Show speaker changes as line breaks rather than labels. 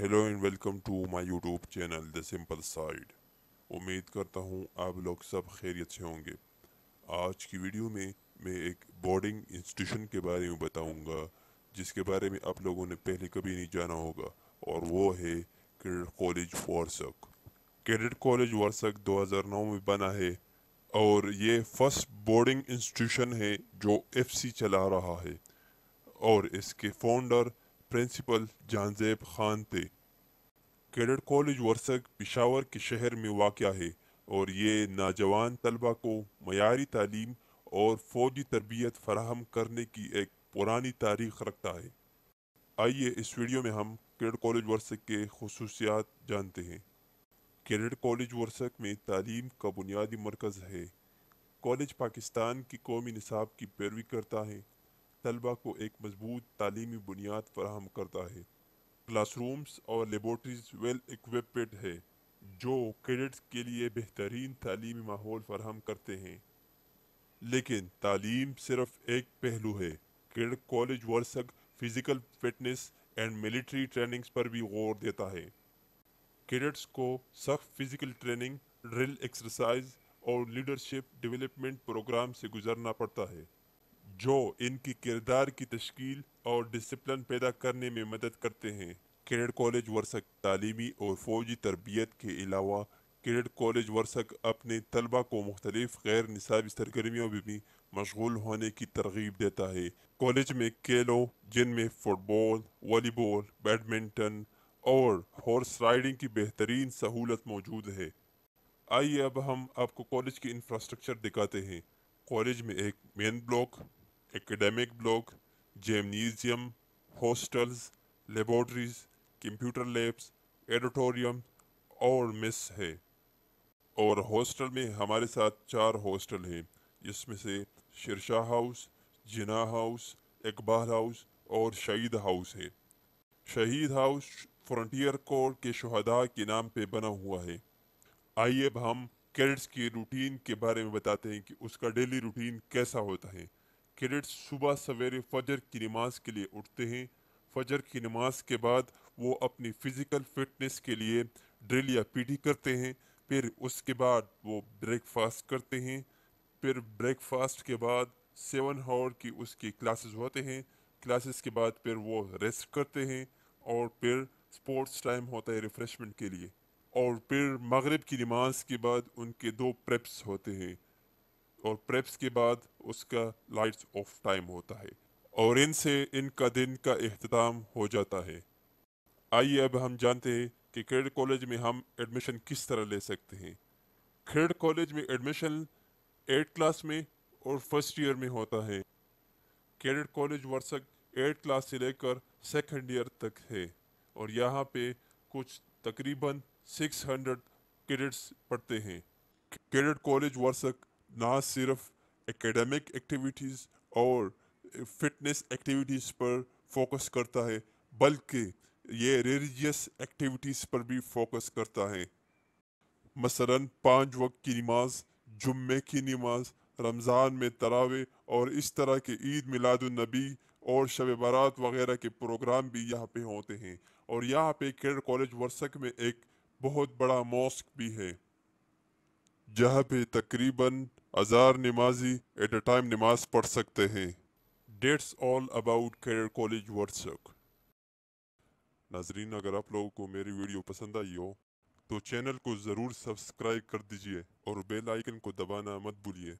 hello and welcome to my YouTube channel the simple side उम्मीद करता हूँ आप लोग सब खैरियत से होंगे आज की वीडियो में मैं एक बोर्डिंग इंस्टीट्यूशन के बारे में बताऊँगा जिसके बारे में आप लोगों ने पहले कभी नहीं जाना होगा और वो है cadet college Warsak cadet college Warsak दो में बना है और ये फर्स्ट बोर्डिंग इंस्टीट्यूशन है जो एफ चला रहा है और इसके फाउंडर प्रिंसिपल जानजेब खान थे कैडेट कॉलेज वर्सक पिशावर के शहर में वाक़ है और ये नौजवान तलबा को मयारी तालीम और फौजी तरबियत फराहम करने की एक पुरानी तारीख रखता है आइए इस वीडियो में हम कैडेट कॉलेज वर्सक के खसूसियात जानते हैं कैडेट कॉलेज वर्सक में तालीम का बुनियादी मरकज़ है कॉलेज पाकिस्तान की कौमी निसाब की पैरवी करता है तलबा को एक मजबूत तालीमी बुनियाद फराहम करता है क्लासरूम्स और लेबॉर्ट्रीज वेल इक्विपड है जो कैडेट्स के लिए बेहतरीन तालीमी माहौल फराहम करते हैं लेकिन तालीम सिर्फ एक पहलू है cadet college Warsak physical fitness and military trainings पर भी गौर देता है कैडेट्स को सख्त फिज़िकल ट्रेनिंग ड्रिल एक्सरसाइज और लीडरशिप डेवलपमेंट प्रोग्राम से गुजरना पड़ता है जो इनकी किरदार की तश्कील और डिसिप्लिन पैदा करने में मदद करते हैं कैडेट कॉलेज वर्सक तालीमी और फौजी तरबियत के अलावा कैडेट कॉलेज वर्सक अपने तलबा को मुख्तलिफ गैर निसाबी सरगर्मियों में भी मशगूल होने की तरगीब देता है कॉलेज में खेलों जिनमें फुटबॉल वॉलीबॉल बैडमिंटन और हॉर्स राइडिंग की बेहतरीन सहूलत मौजूद है आइए अब हम आपको कॉलेज की इंफ्रास्ट्रक्चर दिखाते हैं कॉलेज में एक main block academic block gymnasium, hostels laboratories computer labs auditorium और मिस है और हॉस्टल में हमारे साथ चार हॉस्टल हैं जिसमें से Shershah house Jinnah house Iqbal house और शहीद हाउस है शहीद हाउस फ्रंटियर कोर के शहदा के नाम पे बना हुआ है आइए अब हम कैडेट्स की रूटीन के बारे में बताते हैं कि उसका डेली रूटीन कैसा होता है कैडेट्स सुबह सवेरे फजर की नमाज के लिए उठते हैं फजर की नमाज के बाद वो अपनी फ़िज़िकल फिटनेस के लिए ड्रिल या पीटी करते हैं फिर उसके बाद वो ब्रेकफास्ट करते हैं फिर ब्रेकफास्ट के बाद सेवन हावर की उसकी क्लासेस होते हैं क्लासेस के बाद फिर वो रेस्ट करते हैं और फिर स्पोर्ट्स टाइम होता है रिफ़्रेशमेंट के लिए और फिर मगरब की नमाज के बाद उनके दो प्रेप्स होते हैं और प्रेप्स के बाद उसका लाइट्स ऑफ टाइम होता है और इनसे इनका दिन का अहतमाम हो जाता है आइए अब हम जानते हैं कि खेड़ कॉलेज में हम एडमिशन किस तरह ले सकते हैं खेड़ कॉलेज में एडमिशन एट क्लास में और फर्स्ट ईयर में होता है cadet college Warsak eight class से लेकर सेकेंड ईयर तक है और यहाँ पे कुछ तकरीबन हंड्रेड कैडेट्स पढ़ते हैं कैडेट कॉलेज वर्षक ना सिर्फ एकेडमिक एक्टिविटीज़ और फिटनेस एक्टिविटीज़ पर फोकस करता है बल्कि ये रिलीजियस एक्टिविटीज़ पर भी फोकस करता है मसलन पांच वक्त की नमाज जुम्मे की नमाज रमज़ान में तरावे और इस तरह के ईद मिलादुलनबी और शब बारात वगैरह के प्रोग्राम भी यहाँ पे होते हैं और यहाँ पे केड कॉलेज वर्सक में एक बहुत बड़ा मॉस्क भी है जहाँ पे तकरीबन हजार नमाजी एट अ टाइम नमाज पढ़ सकते हैं that's all about cadet college Warsak नाजरीन अगर आप लोगों को मेरी वीडियो पसंद आई हो तो चैनल को ज़रूर सब्सक्राइब कर दीजिए और बेल आइकन को दबाना मत भूलिए